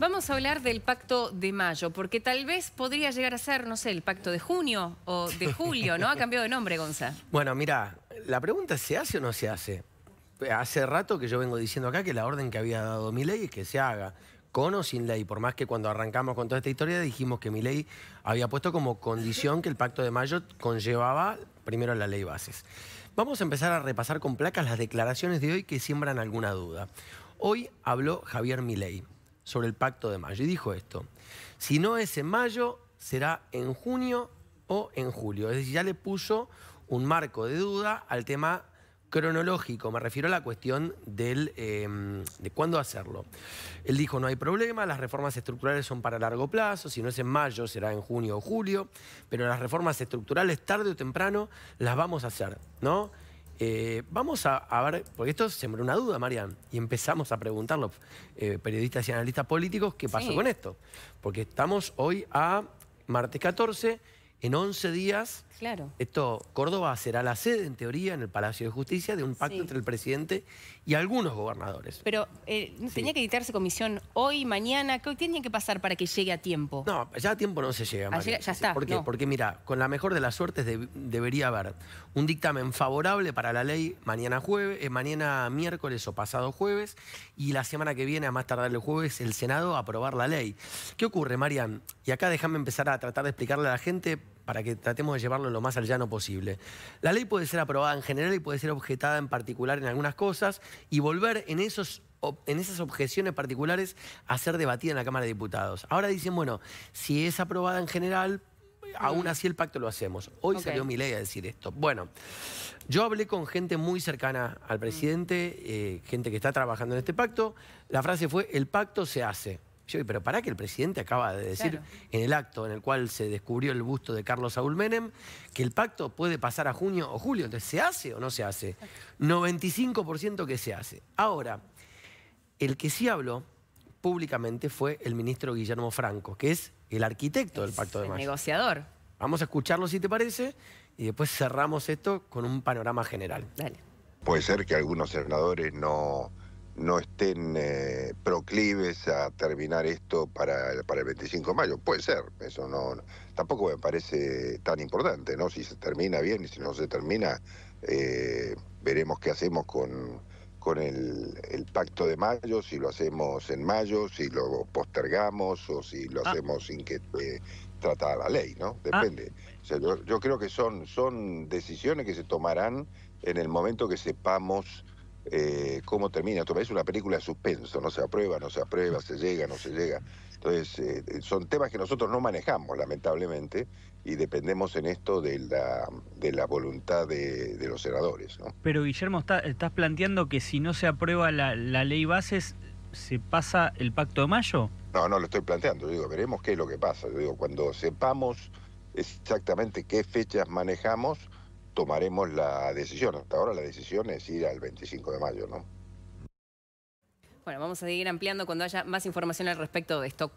Vamos a hablar del pacto de mayo, porque tal vez podría llegar a ser, no sé, el pacto de junio o de julio, ¿no? Ha cambiado de nombre, Gonza. Bueno, mira, la pregunta es, ¿se hace o no se hace? Hace rato que yo vengo diciendo acá que la orden que había dado mi ley es que se haga, con o sin ley, por más que cuando arrancamos con toda esta historia dijimos que mi ley había puesto como condición que el pacto de mayo conllevaba primero la ley bases. Vamos a empezar a repasar con placas las declaraciones de hoy que siembran alguna duda. Hoy habló Javier Milei sobre el pacto de mayo. Y dijo esto, si no es en mayo, será en junio o en julio. Es decir, ya le puso un marco de duda al tema cronológico, me refiero a la cuestión em, de cuándo hacerlo. Él dijo, no hay problema, las reformas estructurales son para largo plazo, si no es en mayo será en junio o julio, pero las reformas estructurales tarde o temprano las vamos a hacer, ¿no? Eh, vamos a, ver, porque esto sembró una duda, Marian, y empezamos a preguntar los eh, periodistas y analistas políticos qué pasó con esto. Porque estamos hoy a martes 14 en 11 días, claro. esto, Córdoba será la sede, en teoría, en el Palacio de Justicia, de un pacto entre el presidente y algunos gobernadores. Pero eh, tenía que editarse comisión hoy, mañana, ¿qué tiene tenía que pasar para que llegue a tiempo? No, ya a tiempo no se llega. Ah, ya está. ¿Por qué? Porque mira, con la mejor de las suertes debería haber un dictamen favorable para la ley mañana jueves, eh, mañana miércoles o pasado jueves, y la semana que viene, a más tardar el jueves, el Senado aprobar la ley. ¿Qué ocurre, Marian? Y acá déjame empezar a tratar de explicarle a la gente para que tratemos de llevarlo lo más al llano posible. La ley puede ser aprobada en general y puede ser objetada en particular en algunas cosas y volver en esos en esas objeciones particulares a ser debatida en la Cámara de Diputados. Ahora dicen, bueno, si es aprobada en general, aún así el pacto lo hacemos. Hoy salió mi ley a decir esto. Bueno, yo hablé con gente muy cercana al mm. presidente, eh, gente que está trabajando en este pacto. La frase fue, el pacto se hace. Yo pero para que el presidente acaba de decir en el acto en el cual se descubrió el busto de Carlos Saúl Menem que el pacto puede pasar a junio o julio. Entonces, ¿se hace o no se hace? 95% que se hace. Ahora, el que sí habló públicamente fue el ministro Guillermo Franco, que es el arquitecto del Pacto de Mayo. El negociador. Vamos a escucharlo si te parece y después cerramos esto con un panorama general. Dale. Puede ser que algunos senadores no no estén eh, proclives a terminar esto para, para el 25 de mayo. Puede ser, eso no, tampoco me parece tan importante, ¿no? Si se termina bien y si no se termina, eh, veremos qué hacemos con, con el, pacto de mayo, si lo hacemos en mayo, si lo postergamos o si lo ah. hacemos sin que trata la ley, ¿no? Ah. Depende. yo, yo creo que son, son decisiones que se tomarán en el momento que sepamos eh, cómo termina Es una película de suspenso, no se aprueba, no se aprueba, se llega, no se llega. Entonces, eh, eh, son temas que nosotros no manejamos, lamentablemente, y dependemos en esto de la, de la voluntad de, los senadores. Pero, Guillermo, estás planteando que si no se aprueba la, la ley bases, ¿se pasa el pacto de mayo? No, no lo estoy planteando. Yo digo, veremos qué es lo que pasa. Yo digo, cuando sepamos exactamente qué fechas manejamos, tomaremos la decisión. Hasta ahora la decisión es ir al 25 de mayo, ¿no? Bueno, vamos a seguir ampliando cuando haya más información al respecto de esto.